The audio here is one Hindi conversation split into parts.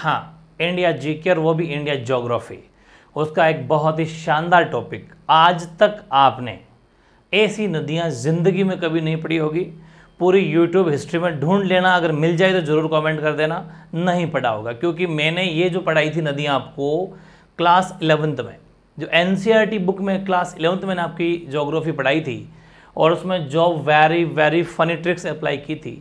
हाँ इंडिया जीके और वो भी इंडिया जोग्राफी उसका एक बहुत ही शानदार टॉपिक आज तक आपने ऐसी नदियाँ ज़िंदगी में कभी नहीं पढ़ी होगी पूरी यूट्यूब हिस्ट्री में ढूंढ लेना अगर मिल जाए तो ज़रूर कमेंट कर देना नहीं पढ़ा होगा क्योंकि मैंने ये जो पढ़ाई थी नदियाँ आपको क्लास इलेवंथ में जो एन बुक e में क्लास इलेवंथ मैंने आपकी जोग्राफी पढ़ाई थी और उसमें जो very very funny tricks apply की थी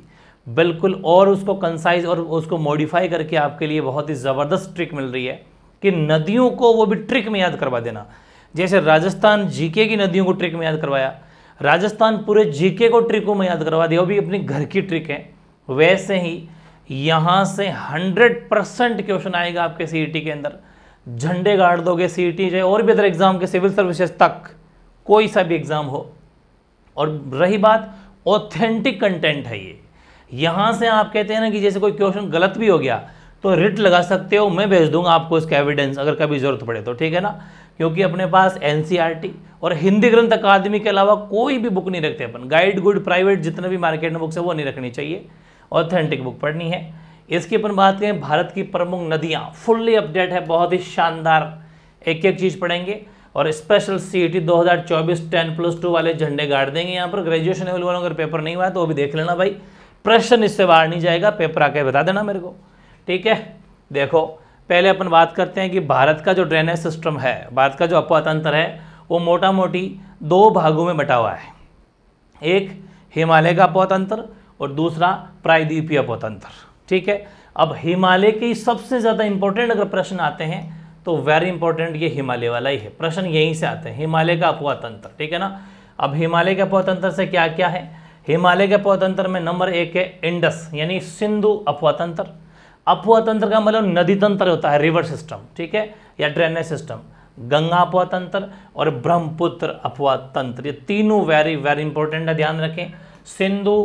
बिल्कुल और उसको कंसाइज और उसको मॉडिफाई करके आपके लिए बहुत ही ज़बरदस्त ट्रिक मिल रही है कि नदियों को वो भी ट्रिक में याद करवा देना जैसे राजस्थान जीके की नदियों को ट्रिक में याद करवाया राजस्थान पूरे जीके को ट्रिकों में याद करवा दिया वो भी अपनी घर की ट्रिक है वैसे ही यहाँ से हंड्रेड परसेंट क्वेश्चन आएगा आपके सी e के अंदर झंडे गाड़ दोगे e सी चाहे और भी अदर एग्ज़ाम के सिविल सर्विसेज तक कोई सा भी एग्ज़ाम हो और रही बात ऑथेंटिक कंटेंट है ये यहाँ से आप कहते हैं ना कि जैसे कोई क्वेश्चन गलत भी हो गया तो रिट लगा सकते हो मैं भेज दूंगा आपको इसका एविडेंस अगर कभी ज़रूरत पड़े तो ठीक है ना क्योंकि अपने पास एन e और हिंदी ग्रंथ अकादमी के अलावा कोई भी बुक नहीं रखते अपन गाइड गुड प्राइवेट जितने भी मार्केट में बुक्स है वो नहीं रखनी चाहिए ऑथेंटिक बुक पढ़नी है इसकी अपन बात करें भारत की प्रमुख नदियाँ फुल्ली अपडेट है बहुत ही शानदार एक एक चीज़ पढ़ेंगे और स्पेशल सी ई चौबीस टेन प्लस टू वाले झंडे गाड़ देंगे यहाँ पर ग्रेजुएशन लेवल वालों अगर पेपर नहीं हुआ है तो वो भी देख लेना भाई प्रश्न इससे बाहर नहीं जाएगा पेपर आके बता देना मेरे को ठीक है देखो पहले अपन बात करते हैं कि भारत का जो ड्रेनेज सिस्टम है भारत का जो अपवातंत्र है वो मोटा मोटी दो भागों में बटा हुआ है एक हिमालय का अपवातंत्र और दूसरा प्रायद्वीपीय अपवातंत्र ठीक है अब हिमालय के सबसे ज़्यादा इंपॉर्टेंट अगर प्रश्न आते हैं तो वेरी इंपॉर्टेंट ये हिमालय वाला ही है प्रश्न यहीं से आते हैं हिमालय का अपवातंत्र ठीक है ना अब हिमालय के अपवातंत्र से क्या क्या है हिमालय के अपवातंत्र में नंबर एक है इंडस यानी सिंधु अपवातंत्र अपवातंत्र का मतलब नदी तंत्र होता है रिवर सिस्टम ठीक है या ड्रेनेज सिस्टम गंगा अपवातंत्र और ब्रह्मपुत्र अपवातंत्र ये तीनों वेरी वेरी इंपॉर्टेंट है ध्यान रखें सिंधु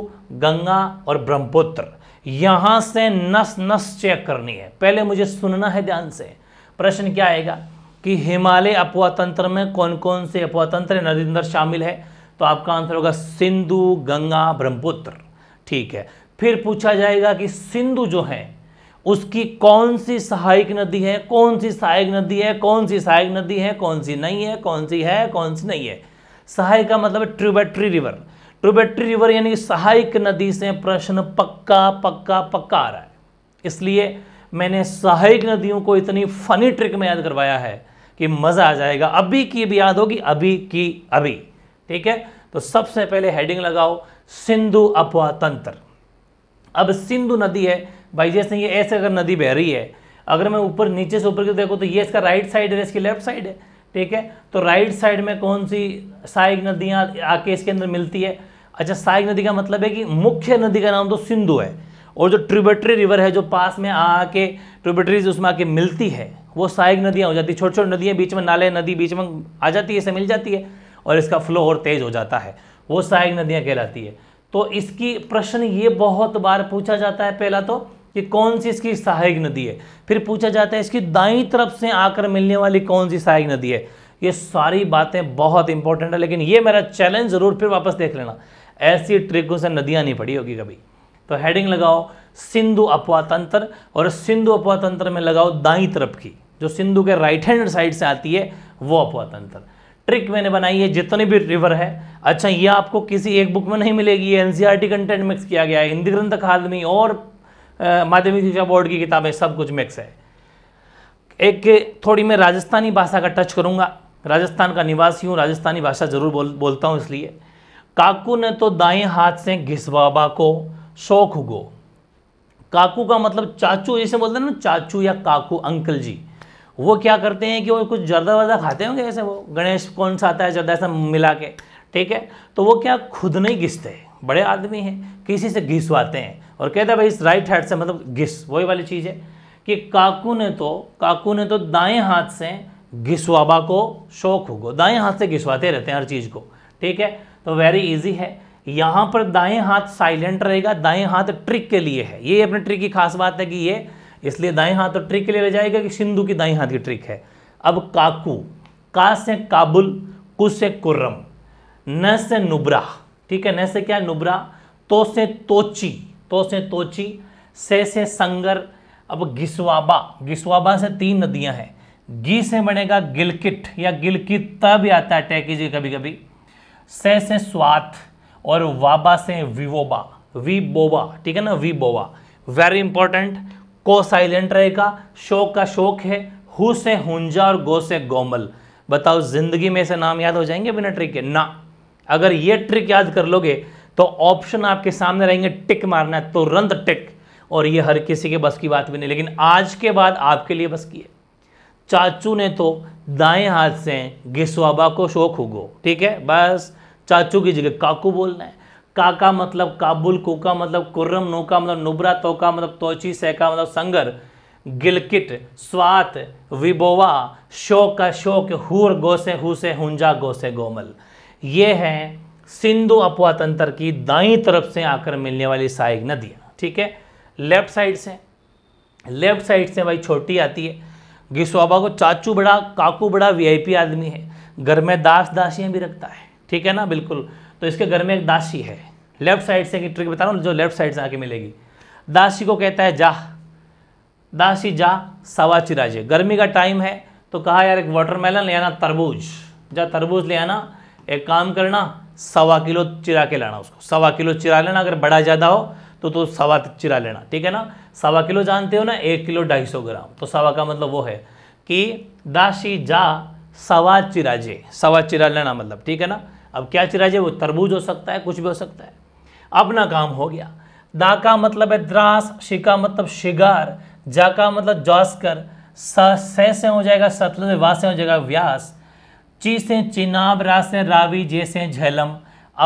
गंगा और ब्रह्मपुत्र यहां से नस नस चेक करनी है पहले मुझे सुनना है ध्यान से प्रश्न क्या आएगा कि हिमालय तंत्र में कौन कौन से अपवातंत्र नदी तंत्र शामिल है तो आपका आंसर होगा सिंधु गंगा ब्रह्मपुत्र ठीक है फिर पूछा जाएगा कि सिंधु जो है उसकी कौन सी सहायक नदी है कौन सी सहायक नदी है कौन सी सहायक नदी है कौन सी नहीं है कौन सी है कौन सी नहीं है सहायक का मतलब ट्रिबेट्री रिवर ट्रिबेट्री रिवर यानी सहायक नदी से प्रश्न पक्का पक्का पक्का आ रहा है इसलिए मैंने सहायक नदियों को इतनी फनी ट्रिक में याद करवाया है कि मज़ा आ जाएगा अभी की भी याद होगी अभी की अभी ठीक है तो सबसे पहले हेडिंग लगाओ सिंधु अपवा तंत्र अब सिंधु नदी है भाई जैसे ये ऐसे अगर नदी बह रही है अगर मैं ऊपर नीचे से ऊपर की देखो तो ये इसका राइट साइड है इसकी लेफ्ट साइड है ठीक है तो राइट साइड में कौन सी सहायक नदियां आके इसके अंदर मिलती है अच्छा सहायक नदी का मतलब है कि मुख्य नदी का नाम तो सिंधु है और जो ट्रिबेटरी रिवर है जो पास में आके ट्रिबेटरीज उसमें आके मिलती है वो सहायक नदियां हो जाती है छोटी छोटी नदियां बीच में नाले नदी बीच में आ जाती है इसे मिल जाती है और इसका फ्लो और तेज़ हो जाता है वो सहायक नदियाँ कहलाती है तो इसकी प्रश्न ये बहुत बार पूछा जाता है पहला तो कि कौन सी इसकी सहायक नदी है फिर पूछा जाता है इसकी दाई तरफ से आकर मिलने वाली कौन सी सहायक नदी है ये सारी बातें बहुत इंपॉर्टेंट है लेकिन ये मेरा चैलेंज ज़रूर फिर वापस देख लेना ऐसी ट्रिकों से नदियां नहीं पड़ी होगी कभी तो हेडिंग लगाओ सिंधु अपवातंत्र और सिंधु अपवातंत्र में लगाओ दाई तरफ की जो सिंधु के राइट हैंड साइड से आती है वो अपवातंत्र ट्रिक मैंने बनाई है जितने भी रिवर है अच्छा ये आपको किसी एक बुक में नहीं मिलेगी ये एनसीईआरटी कंटेंट मिक्स किया गया है हिंदी ग्रंथ अकादमी और माध्यमिक शिक्षा बोर्ड की किताबें सब कुछ मिक्स है एक थोड़ी मैं राजस्थानी भाषा का टच करूंगा राजस्थान का निवासी हूँ राजस्थानी भाषा जरूर बोल बोलता हूँ इसलिए काकू ने तो दाएं हाथ से बाबा को शौक हुगो काकू का मतलब चाचू जैसे बोलते हैं ना चाचू या काकू अंकल जी वो क्या करते हैं कि वो कुछ जर्दा वर्दा खाते होंगे जैसे वो गणेश कौन सा आता है जर्दा ऐसा मिला के ठीक है तो वो क्या खुद नहीं घिसते बड़े आदमी हैं किसी से घिसवाते हैं और कहते हैं भाई इस राइट हैंड से मतलब घिस वही वाली चीज़ है कि काकू ने तो काकू ने तो दाएं हाथ से घिसवाबा को शौक होगा दाएं हाथ से घिसवाते रहते हैं हर चीज़ को ठीक है तो वेरी इजी है यहाँ पर दाएं हाथ साइलेंट रहेगा दाएं हाथ ट्रिक के लिए है ये अपने ट्रिक की खास बात है कि ये इसलिए दाएं हाथ तो ट्रिक के लिए ले जाएगा कि सिंधु की दाएं हाथ की ट्रिक है अब काकू का से काबुल कु से कुर्रम न से नुब्रा ठीक है न से क्या नुब्रा तो से तोची तो से तोची से से संगर अब घिसवाबा घिसवाबा से तीन नदियां हैं गी से बनेगा गिलकिट या गिलकित तब आता है टैकी जी कभी कभी से से स्वात और वाबा से विवोबा वी बोबा ठीक है ना वी बोबा वेरी इंपॉर्टेंट को साइलेंट रहेगा शोक का शोक है हु से हुंजा और गो से गोमल बताओ जिंदगी में ऐसे नाम याद हो जाएंगे बिना ट्रिक के ना अगर ये ट्रिक याद कर लोगे तो ऑप्शन आपके सामने रहेंगे टिक मारना है तुरंत टिक और ये हर किसी के बस की बात भी नहीं लेकिन आज के बाद आपके लिए बस की है चाचू ने तो दाएं हाथ से घिसवाबा को शोक हुगो ठीक है बस चाचू की जगह काकू बोलना है काका मतलब काबुल कोका मतलब कुर्रम नोका मतलब नुबरा तोका मतलब तोची सैका मतलब संगर गिलकिट स्वात विबोवा शोक का शोक हूर गोसे हुसे हुंजा गोसे गोमल ये हैं सिंधु तंत्र की दाई तरफ से आकर मिलने वाली सहायक नदियाँ ठीक है लेफ्ट साइड से लेफ्ट साइड से भाई छोटी आती है घिसोबा को चाचू बड़ा काकू बड़ा वीआईपी आदमी है घर में दास दासियाँ भी रखता है ठीक है ना बिल्कुल तो इसके घर में एक दासी है लेफ्ट साइड से एक ट्रिक बता रहा हूँ जो लेफ्ट साइड से आके मिलेगी दासी को कहता है जा दासी जा सवा चिराजे गर्मी का टाइम है तो कहा यार एक वाटरमेलन ले आना तरबूज जा तरबूज ले आना एक काम करना सवा किलो चिरा के लाना उसको सवा किलो चिरा लेना अगर बड़ा ज़्यादा हो तो तो सवा चिरा लेना ठीक है ना सवा किलो जानते हो ना एक किलो ढाई सौ ग्राम तो सवा का मतलब वो है कि दासी जा सवा चिराजे सवा चिरा लेना मतलब ठीक है ना अब क्या चिराज है वो तरबूज हो सकता है कुछ भी हो सकता है अपना काम हो गया दा का मतलब है द्रास शिका मतलब शिगार जा का मतलब जॉस्कर सह से हो जाएगा सतलज वास से हो जाएगा व्यास ची से चिनाब रा से रावी जे से झेलम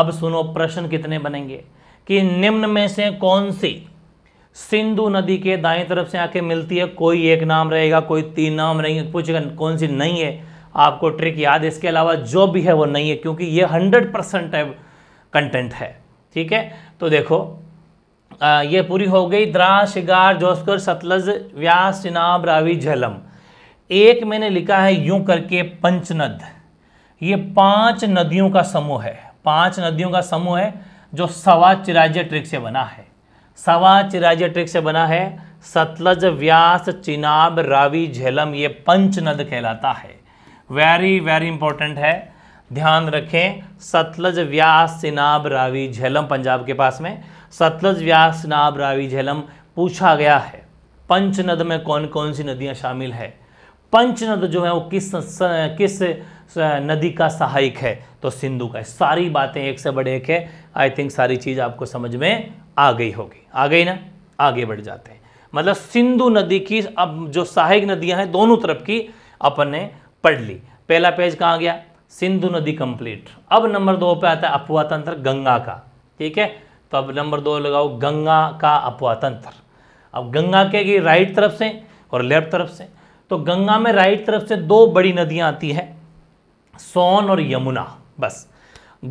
अब सुनो प्रश्न कितने बनेंगे कि निम्न में से कौन सी सिंधु नदी के दाएं तरफ से आके मिलती है कोई एक नाम रहेगा कोई तीन नाम रहेंगे पूछेगा कौन सी नहीं है आपको ट्रिक याद इसके अलावा जो भी है वो नहीं है क्योंकि ये हंड्रेड परसेंट कंटेंट है ठीक है तो देखो आ, ये पूरी हो गई द्रा शिगार जोस्कर सतलज व्यास चिनाब रावी झलम एक मैंने लिखा है यूं करके पंचनद ये पांच नदियों का समूह है पांच नदियों का समूह है जो सवा चिराज्य ट्रिक से बना है सवा चिराज्य ट्रिक से बना है सतलज व्यास चिनाब रावी झेलम ये पंचनद कहलाता है वेरी वेरी इंपॉर्टेंट है ध्यान रखें सतलज व्यास सिनाब रावी झेलम पंजाब के पास में सतलज व्यास सिनाब रावी झेलम पूछा गया है पंचनद में कौन कौन सी नदियां शामिल है पंचनद जो है वो किस किस नदी का सहायक है तो सिंधु का है सारी बातें एक से बड़े एक है आई थिंक सारी चीज़ आपको समझ में आ गई होगी आ गई ना आगे बढ़ जाते हैं मतलब सिंधु नदी की अब जो सहायक नदियां हैं दोनों तरफ की अपन ने पढ़ ली पहला पेज कहाँ गया सिंधु नदी कंप्लीट अब नंबर दो पे आता है अपवा तंत्र गंगा का ठीक है तो अब नंबर दो लगाओ गंगा का अपवा तंत्र अब गंगा के राइट तरफ से और लेफ्ट तरफ से तो गंगा में राइट तरफ से दो बड़ी नदियां आती है सोन और यमुना बस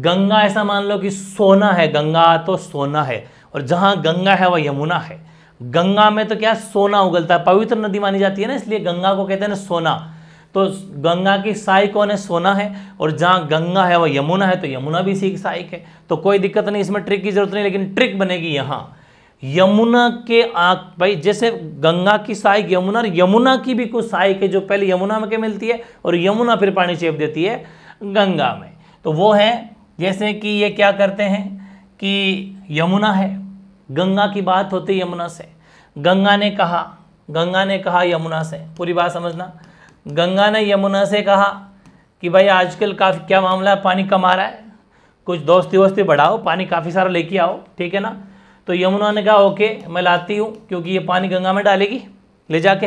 गंगा ऐसा मान लो कि सोना है गंगा तो सोना है और जहां गंगा है वह यमुना है गंगा में तो क्या सोना उगलता है पवित्र नदी मानी जाती है ना इसलिए गंगा को कहते हैं ना सोना तो गंगा की साई कौन है सोना है और जहाँ गंगा है वह यमुना है तो यमुना भी इसी की साइक है तो कोई दिक्कत नहीं इसमें ट्रिक की जरूरत नहीं लेकिन ट्रिक बनेगी यहाँ यमुना के आँख भाई जैसे गंगा की साइक यमुना और यमुना की भी कुछ साइक है जो पहले यमुना में के मिलती है और यमुना फिर पानी चेप देती है गंगा में तो वो है जैसे कि ये क्या करते हैं कि यमुना है गंगा की बात होती है यमुना से गंगा ने कहा गंगा ने कहा यमुना से पूरी बात समझना गंगा ने यमुना से कहा कि भाई आजकल काफ़ी क्या मामला है पानी कम आ रहा है कुछ दोस्ती वोस्ती बढ़ाओ पानी काफ़ी सारा लेके आओ ठीक है ना तो यमुना ने कहा ओके मैं लाती हूँ क्योंकि ये पानी गंगा में डालेगी ले जाके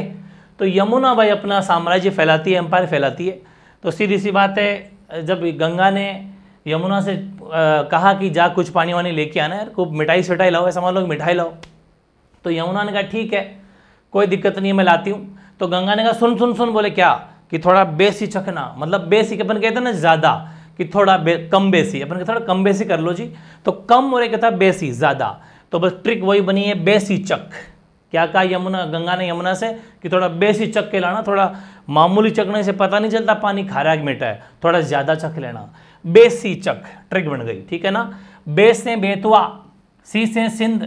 तो यमुना भाई अपना साम्राज्य फैलाती है एम्पायर फैलाती है तो सीधी सी बात है जब गंगा ने यमुना से आ, कहा कि जा कुछ पानी वानी लेके आना है खूब मिठाई सिठाई लाओ ऐसा मान लो मिठाई लाओ तो यमुना ने कहा ठीक है कोई दिक्कत नहीं है मैं लाती हूँ तो गंगा ने कहा सुन सुन सुन बोले क्या कि थोड़ा बेसी चखना मतलब बेसी अपन कहते हैं ना ज़्यादा कि थोड़ा बे, कम बेसी अपन थोड़ा कम बेसी कर लो जी तो कम और एक था बेसी ज़्यादा तो बस ट्रिक वही बनी है बेसी चक क्या कहा यमुना गंगा ने यमुना से कि थोड़ा बेसी चक के लाना थोड़ा मामूली चकने से पता नहीं चलता पानी खारा कि मीठा है थोड़ा ज़्यादा चक लेना बेसी चक ट्रिक बन गई ठीक है ना बेसे बेतुआ बेतवा सी से सिंध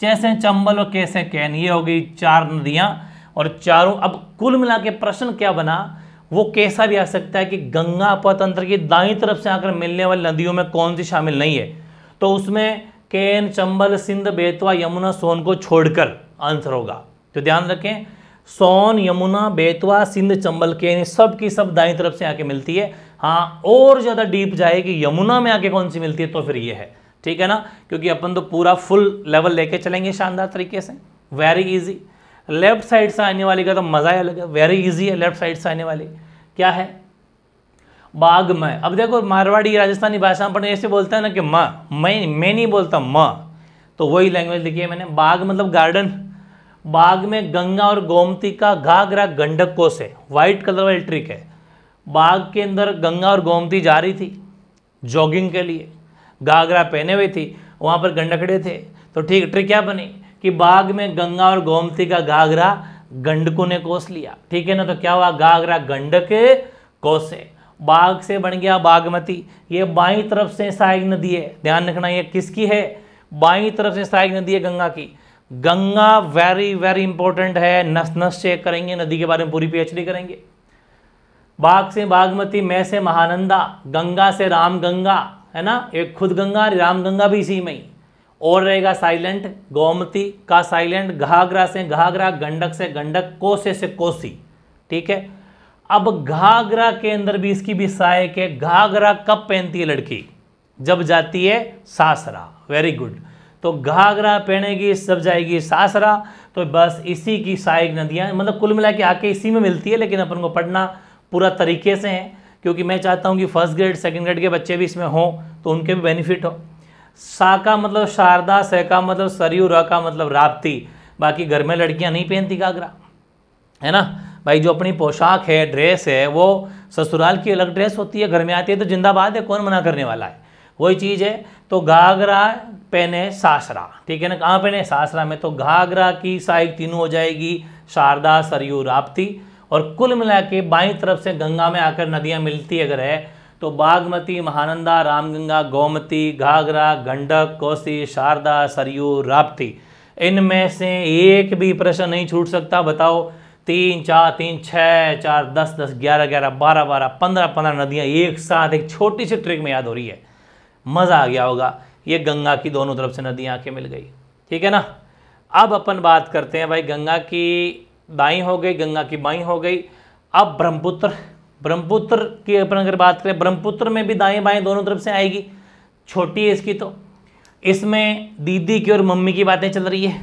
चैसे चंबल और कैसे कैन ये हो गई चार नदियां और चारों अब कुल मिला के प्रश्न क्या बना वो कैसा भी आ सकता है कि गंगा अपतंत्र की दाई तरफ से आकर मिलने वाली नदियों में कौन सी शामिल नहीं है तो उसमें केन चंबल सिंध बेतवा यमुना सोन को छोड़कर आंसर होगा तो ध्यान रखें सोन यमुना बेतवा सिंध चंबल केन सब की सब दाई तरफ से आके मिलती है हाँ और ज़्यादा डीप जाए कि यमुना में आके कौन सी मिलती है तो फिर ये है ठीक है ना क्योंकि अपन तो पूरा फुल लेवल लेके चलेंगे शानदार तरीके से वेरी इजी लेफ्ट साइड से आने वाली का तो मज़ा ही अलग है वेरी इजी है लेफ्ट साइड से आने वाली क्या है बाघ मैं अब देखो मारवाड़ी राजस्थानी भाषा में ऐसे बोलते हैं ना कि म मैं मैं नहीं बोलता म तो वही लैंग्वेज लिखी है मैंने बाघ मतलब गार्डन बाग में गंगा और गोमती का घाघरा गंडक कोस है वाइट कलर वाली ट्रिक है बाग के अंदर गंगा और गोमती जा रही थी जॉगिंग के लिए घाघरा पहने हुए थी वहाँ पर गंडकड़े थे तो ठीक ट्रिक क्या बनी कि बाग में गंगा और गोमती का गागरा गंडकों ने कोस लिया ठीक है ना तो क्या हुआ गागरा गंडक कोसे बाघ से बन गया बागमती ये बाई तरफ से सहायक नदी है ध्यान रखना ये किसकी है बाई तरफ से सहायक नदी है गंगा की गंगा वेरी वेरी इंपॉर्टेंट है नस नस चेक करेंगे नदी के बारे में पूरी पीएचडी करेंगे बाघ से बागमती मैं से महानंदा गंगा से राम गंगा है ना एक खुद गंगा राम गंगा भी इसी में ही और रहेगा साइलेंट गोमती का साइलेंट घाघरा से घाघरा गंडक से गंडक कोसे से कोसी ठीक है अब घाघरा के अंदर भी इसकी भी सहायक है घाघरा कब पहनती है लड़की जब जाती है सासरा वेरी गुड तो घाघरा पहनेगी सब जाएगी सासरा तो बस इसी की सहायक नदियां मतलब कुल मिला के आके इसी में मिलती है लेकिन अपन को पढ़ना पूरा तरीके से है क्योंकि मैं चाहता हूं कि फर्स्ट ग्रेड सेकेंड ग्रेड के बच्चे भी इसमें हों तो उनके भी बेनिफिट हो सा का मतलब शारदा स का मतलब सरयू र का मतलब राप्ती बाकी घर में लड़कियां नहीं पहनती घाघरा है ना भाई जो अपनी पोशाक है ड्रेस है वो ससुराल की अलग ड्रेस होती है घर में आती है तो जिंदाबाद है कौन मना करने वाला है वही चीज़ है तो घाघरा पहने सासरा ठीक है ना कहाँ पहने सासरा में तो घाघरा की साइक तीनों हो जाएगी शारदा सरयू राप्ती और कुल मिला के बाई तरफ से गंगा में आकर नदियाँ मिलती अगर है तो बागमती महानंदा रामगंगा गोमती घाघरा गंडक कोसी शारदा सरयू राप्ती इनमें से एक भी प्रश्न नहीं छूट सकता बताओ तीन चार तीन छः चार दस दस ग्यारह ग्यारह बारह बारह पंद्रह पंद्रह नदियाँ एक साथ एक छोटी सी ट्रिक में याद हो रही है मज़ा आ गया होगा ये गंगा की दोनों तरफ से नदियाँ आके मिल गई ठीक है ना अब अपन बात करते हैं भाई गंगा की दाई हो गई गंगा की बाई हो गई अब ब्रह्मपुत्र ब्रह्मपुत्र की अपन अगर बात करें ब्रह्मपुत्र में भी दाएं बाएं दोनों तरफ से आएगी छोटी है इसकी तो इसमें दीदी की और मम्मी की बातें चल रही है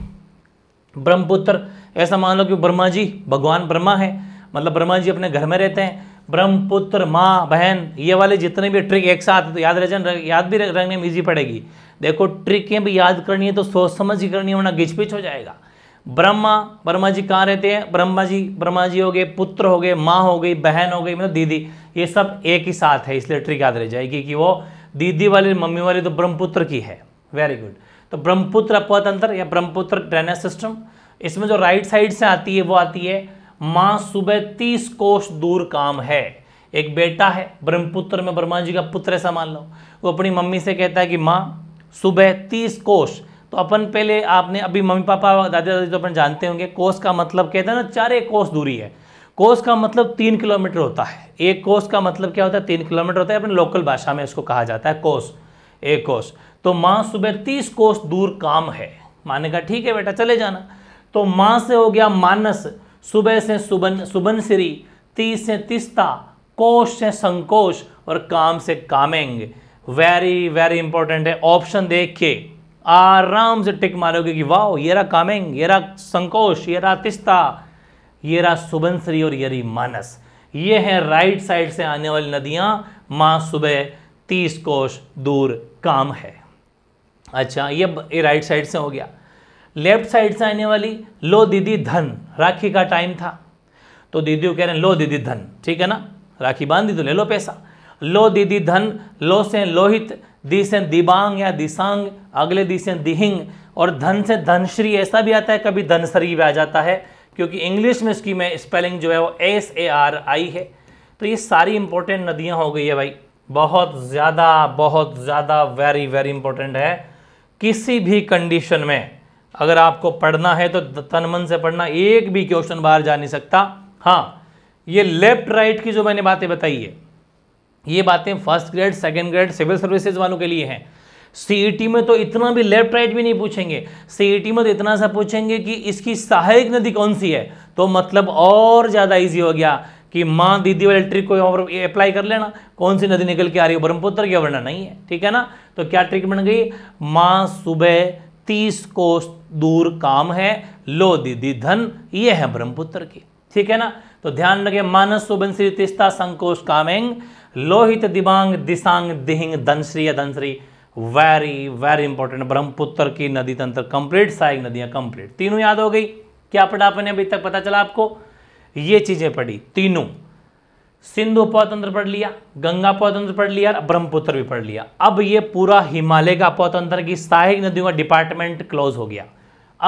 ब्रह्मपुत्र ऐसा मान लो कि ब्रह्मा जी भगवान ब्रह्मा है मतलब ब्रह्मा जी अपने घर में रहते हैं ब्रह्मपुत्र माँ बहन ये वाले जितने भी ट्रिक एक साथ तो याद रह याद भी रखने में ईजी पड़ेगी देखो ट्रिकें भी याद करनी है तो सोच समझ ही करनी है वरना गिचपिच हो जाएगा ब्रह्मा ब्रह्मा जी कहाँ रहते हैं ब्रह्मा जी ब्रह्मा जी हो गए पुत्र हो गए माँ हो गई बहन हो गई मतलब दीदी ये सब एक ही साथ है इसलिए ट्रिक याद रह जाएगी कि वो दीदी वाली मम्मी वाली तो ब्रह्मपुत्र की है वेरी गुड तो ब्रह्मपुत्र अपतंत्र या ब्रह्मपुत्र ड्रेनेज सिस्टम इसमें जो राइट साइड से आती है वो आती है माँ सुबह तीस कोष दूर काम है एक बेटा है ब्रह्मपुत्र में ब्रह्मा जी का पुत्र ऐसा मान लो वो अपनी मम्मी से कहता है कि माँ सुबह तीस कोष तो अपन पहले आपने अभी मम्मी पापा दादा दादी तो अपन जानते होंगे कोस का मतलब कहते हैं ना चार एक कोस दूरी है कोस का मतलब तीन किलोमीटर होता है एक कोस का मतलब क्या होता है तीन किलोमीटर होता है अपने लोकल भाषा में इसको कहा जाता है कोस एक कोस तो माँ सुबह तीस कोस दूर काम है माने कहा ठीक है बेटा चले जाना तो माँ से हो गया मानस सुबह से सुबन सुबन श्री तीस से तिस्ता कोश से संकोश और काम से कामेंग वेरी वेरी इंपॉर्टेंट है ऑप्शन देख के आराम से टिक मारोगे कि वाह ये कामेंग ये रहा संकोश ये रहा तिस्ता ये रहा सुबनसरी और ये मानस ये हैं राइट साइड से आने वाली नदियां माँ सुबह तीस कोश दूर काम है अच्छा ये, ये राइट साइड से हो गया लेफ्ट साइड से आने वाली लो दीदी धन राखी का टाइम था तो दीदी कह रहे हैं लो दीदी धन ठीक है ना राखी बांध दी तो ले लो पैसा लो दीदी धन लो से लोहित दी से दिबांग या दिसांग अगले दिन से दिहिंग और धन से धनश्री ऐसा भी आता है कभी धनश्री भी आ जाता है क्योंकि इंग्लिश में इसकी में स्पेलिंग जो है वो एस ए आर आई है तो ये सारी इंपॉर्टेंट नदियाँ हो गई है भाई बहुत ज़्यादा बहुत ज़्यादा वेरी वेरी इंपॉर्टेंट है किसी भी कंडीशन में अगर आपको पढ़ना है तो तन मन से पढ़ना एक भी क्वेश्चन बाहर जा नहीं सकता हाँ ये लेफ्ट राइट की जो मैंने बातें बताई है ये बातें first grade second grade civil services वालों के लिए हैं सीईटी e में तो इतना भी लेफ्ट राइट भी नहीं पूछेंगे सीईटी e में तो इतना सा पूछेंगे कि इसकी सहायक नदी कौन सी है तो मतलब और ज़्यादा ईजी हो गया कि माँ दीदी वाले ट्रिक को यहाँ पर अप्लाई कर लेना कौन सी नदी निकल के आ रही है ब्रह्मपुत्र की वर्णा नहीं है ठीक है ना तो क्या ट्रिक बन गई माँ सुबह तीस कोस दूर काम है लो दीदी धन ये है ब्रह्मपुत्र की ठीक है ना तो ध्यान रखें मानस सुबनश्री तिस्ता संकोष कामेंग लोहित दिबांग दिशांग दिहिंग धनश्री या Dhansiri very very important Brahmaputra की नदी तंत्र कंप्लीट सहायक नदियां कंप्लीट तीनों याद हो गई क्या पढ़ा आपने अभी तक पता चला आपको ये चीज़ें पढ़ी तीनों सिंधु पौतंत्र पढ़ लिया गंगा पौतंत्र पढ़ लिया ब्रह्मपुत्र भी पढ़ लिया अब ये पूरा हिमालय का पौतंत्र की सहायक नदियों का डिपार्टमेंट क्लोज हो गया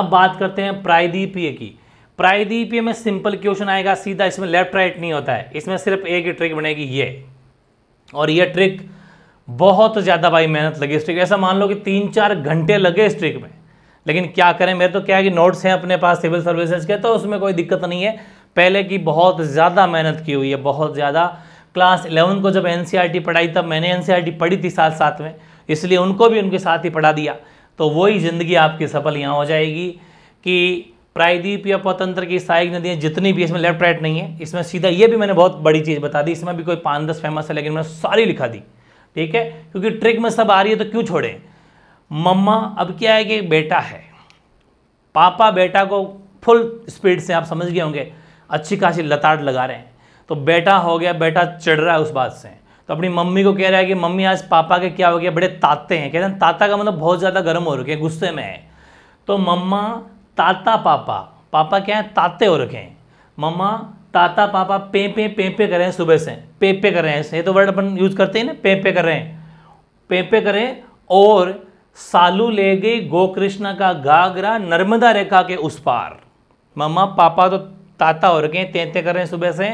अब बात करते हैं प्रायद्वीपीय की प्रायद्वीपीय में सिंपल क्वेश्चन आएगा सीधा इसमें लेफ्ट राइट नहीं होता है इसमें सिर्फ एक ही ट्रिक बनेगी ये और ये ट्रिक बहुत ज़्यादा भाई मेहनत लगी स्ट्रिक ऐसा मान लो कि तीन चार घंटे लगे स्ट्रिक में लेकिन क्या करें मेरे तो क्या है कि नोट्स हैं अपने पास सिविल सर्विसेज के तो उसमें कोई दिक्कत नहीं है पहले की बहुत ज़्यादा मेहनत की हुई है बहुत ज़्यादा क्लास इलेवन को जब एन e पढ़ाई तब मैंने एन e पढ़ी थी साथ साथ में इसलिए उनको भी उनके साथ ही पढ़ा दिया तो वही ज़िंदगी आपकी सफल यहाँ हो जाएगी कि प्रायद्वीप या पतंत्र की सहायक नदियाँ जितनी भी इसमें लेफ्ट राइट नहीं है इसमें सीधा ये भी मैंने बहुत बड़ी चीज़ बता दी इसमें भी कोई पाँच दस फेमस है लेकिन मैंने सारी लिखा दी ठीक है क्योंकि ट्रिक में सब आ रही है तो क्यों छोड़ें मम्मा अब क्या है कि बेटा है पापा बेटा को फुल स्पीड से आप समझ गए होंगे अच्छी खासी लताड़ लगा रहे हैं तो बेटा हो गया बेटा चढ़ रहा है उस बात से तो अपनी मम्मी को कह रहा है कि मम्मी आज पापा के क्या हो गया बड़े ताते हैं कहते हैं ताता का मतलब बहुत ज़्यादा गर्म हो रखे हैं गुस्से में है तो मम्मा ताता पापा पापा क्या है ताते हो रखे हैं मम्मा ताता पापा पे पे पे पे कर रहे हैं सुबह से पे पे कर रहे हैं ये तो वर्ड अपन यूज करते हैं ना पे पे कर रहे हैं पे पे करें और सालू ले गई गोकृष्ण का घाघरा नर्मदा रेखा के उस पार मम्मा पापा तो ताता हो रखे हैं तेते कर रहे हैं सुबह से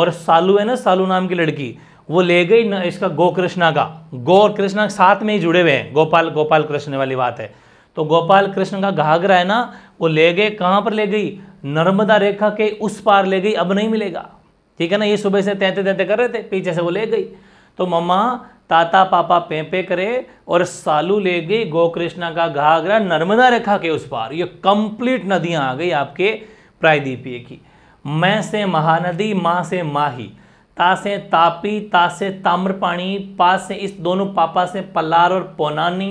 और सालू है ना सालू नाम की लड़की वो ले गई ना इसका गोकृष्णा का गो और कृष्णा साथ में ही जुड़े हुए हैं गोपाल गोपाल कृष्ण वाली बात है तो गोपाल कृष्ण का घाघरा है ना वो ले गए कहाँ पर ले गई नर्मदा रेखा के उस पार ले गई अब नहीं मिलेगा ठीक है ना ये सुबह से तैते तैते कर रहे थे पीछे से वो ले गई तो मम्मा ताता पापा पेपे करे और सालू ले गई गोकृष्णा का घाघरा नर्मदा रेखा के उस पार ये कंप्लीट नदियां आ गई आपके प्रायद्वीपीय की मैं से महानदी माँ से माही ता से तापी ता से ताम्रपाणी पा से इस दोनों पापा से पल्लार और पोनानी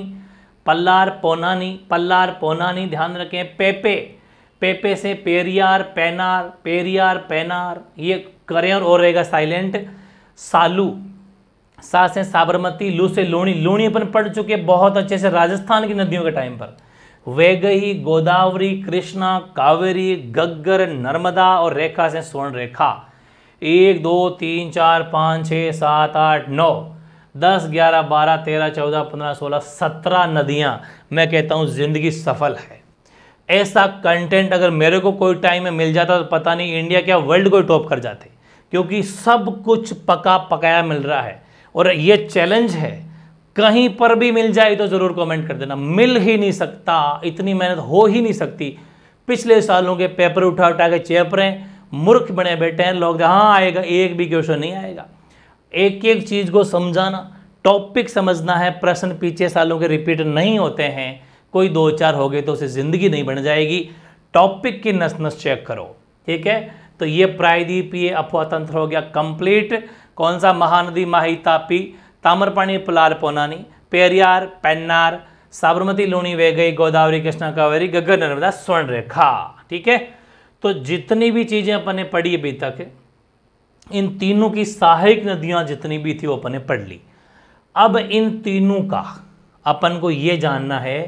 पल्लार पोनानी पल्लार पोनानी ध्यान रखें पेपे पेपे से पेरियार पैनार पेरियार पैनार ये करें और, रहेगा साइलेंट सालू सा से साबरमती लू से लोणी लोणी अपन पढ़ चुके बहुत अच्छे से राजस्थान की नदियों के टाइम पर वेगही गोदावरी कृष्णा कावेरी गग्गर नर्मदा और रेखा से स्वर्ण रेखा एक दो तीन चार पाँच छः सात आठ नौ दस ग्यारह बारह तेरह चौदह पंद्रह सोलह सत्रह नदियाँ मैं कहता हूँ ज़िंदगी सफल है ऐसा कंटेंट अगर मेरे को कोई टाइम में मिल जाता तो पता नहीं इंडिया क्या वर्ल्ड को टॉप कर जाते क्योंकि सब कुछ पका पकाया मिल रहा है और ये चैलेंज है कहीं पर भी मिल जाए तो ज़रूर कमेंट कर देना मिल ही नहीं सकता इतनी मेहनत हो ही नहीं सकती पिछले सालों के पेपर उठा उठा के चेप रहे मूर्ख बने बैठे हैं लोग हाँ आएगा एक भी क्वेश्चन नहीं आएगा एक एक चीज़ को समझाना टॉपिक समझना है प्रश्न पीछे सालों के रिपीट नहीं होते हैं कोई दो चार हो गए तो उसे ज़िंदगी नहीं बन जाएगी टॉपिक की नस नस चेक करो ठीक है तो ये प्रायद्वीपीय अफवाह तंत्र हो गया कंप्लीट कौन सा महानदी माही तापी ताम्रपाणी पुलार पोनानी पेरियार पेन्नार साबरमती लूणी गई गोदावरी कृष्णा कावेरी गगर नर्मदा स्वर्ण रेखा ठीक है तो जितनी भी चीज़ें अपन ने पढ़ी अभी तक इन तीनों की सहायक नदियाँ जितनी भी थी वो अपन ने पढ़ ली अब इन तीनों का अपन को ये जानना है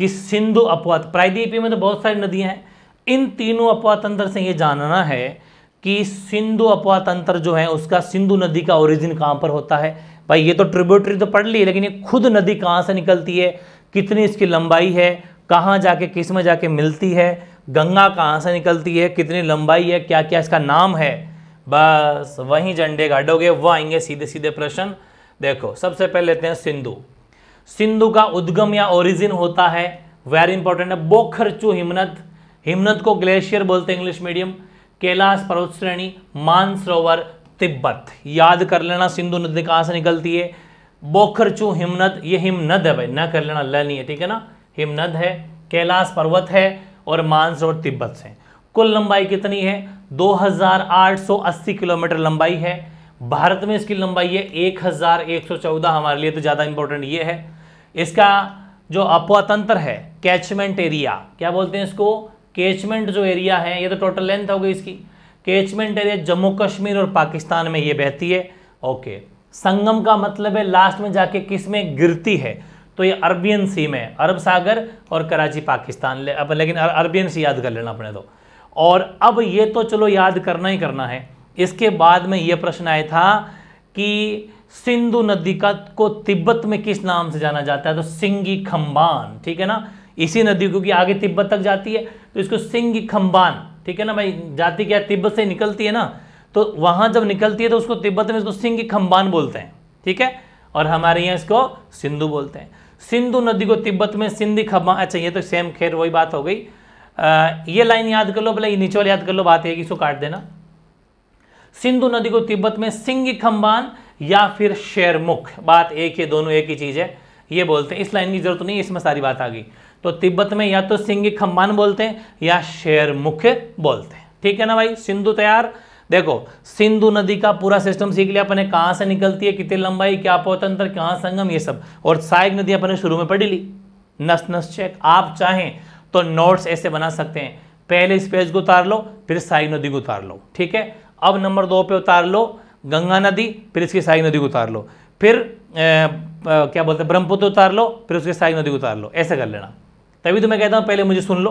कि सिंधु अपवात प्रायद्वीपीय में तो बहुत सारी नदियां हैं इन तीनों अपवाद तंत्र से ये जानना है कि सिंधु अपवाद तंत्र जो है उसका सिंधु नदी का ओरिजिन कहाँ पर होता है भाई ये तो ट्रिब्यूटरी तो पढ़ ली लेकिन ये खुद नदी कहाँ से निकलती है कितनी इसकी लंबाई है कहाँ जाके किस में जाके मिलती है गंगा कहाँ से निकलती है कितनी लंबाई है क्या क्या इसका नाम है बस वहीं झंडे गाड़ोगे वह आएंगे सीधे सीधे प्रश्न देखो सबसे पहले लेते हैं सिंधु सिंधु का उद्गम या ओरिजिन होता है वेरी इंपॉर्टेंट है बोखरचू हिमनत हिमनत को ग्लेशियर बोलते हैं इंग्लिश मीडियम कैलाश पर्वत श्रेणी मानसरोवर तिब्बत याद कर लेना सिंधु नदी कहां से निकलती है बोखरचू हिमनद ये हिमनद है भाई ना कर लेना ल नहीं है ठीक है ना हिमनद है कैलाश पर्वत है और मानसरोवर तिब्बत से कुल लंबाई कितनी है 2880 किलोमीटर लंबाई है भारत में इसकी लंबाई है 1114 हमारे लिए तो ज़्यादा इंपॉर्टेंट ये है इसका जो अपतंत्र है कैचमेंट एरिया क्या बोलते हैं इसको कैचमेंट जो एरिया है ये तो टोटल लेंथ हो गई इसकी कैचमेंट एरिया जम्मू कश्मीर और पाकिस्तान में ये बहती है ओके संगम का मतलब है लास्ट में जाके किस में गिरती है तो ये अरबियन सी में अरब सागर और कराची पाकिस्तान ले अब लेकिन अरबियन सी याद कर लेना अपने तो और अब ये तो चलो याद करना ही करना है इसके बाद में ये प्रश्न आया था कि सिंधु नदी का को तिब्बत में किस नाम से जाना जाता है तो सिंगी खम्बान ठीक है ना इसी नदी क्योंकि आगे तिब्बत तक जाती है तो इसको सिंगी खम्बान ठीक है ना भाई जाती क्या तिब्बत से निकलती है ना तो वहां जब निकलती है तो उसको तिब्बत में इसको सिंगी खम्बान बोलते हैं ठीक है और हमारे यहाँ इसको सिंधु बोलते हैं सिंधु नदी को तिब्बत में सिंधी खम्बान अच्छा ये तो सेम खैर वही बात हो गई ये लाइन याद कर लो भले नीचे वाले याद कर लो बात है कि इसको काट देना सिंधु नदी को तिब्बत में सिंगी खम्बान या फिर मुख बात एक ही दोनों एक ही चीज़ है ये बोलते हैं इस लाइन की जरूरत नहीं इसमें सारी बात आ गई तो तिब्बत में या तो सिंह खम्बान बोलते हैं या शेरमुख बोलते हैं ठीक है ना भाई सिंधु तैयार देखो सिंधु नदी का पूरा सिस्टम सीख लिया अपने कहां से निकलती है कितनी लंबाई क्या पौतंत्र कहां संगम ये सब और सहायक नदी अपने शुरू में पढ़ी ली नस नस चेक आप चाहें तो नोट्स ऐसे बना सकते हैं पहले इस पेज को उतार लो फिर सहायक नदी को उतार लो ठीक है अब नंबर दो पे उतार लो गंगा नदी फिर इसकी साई नदी को उतार लो फिर ए, आ, क्या बोलते हैं ब्रह्मपुत्र उतार लो फिर उसके साई नदी को उतार लो ऐसे कर लेना तभी तो मैं कहता हूँ पहले मुझे सुन लो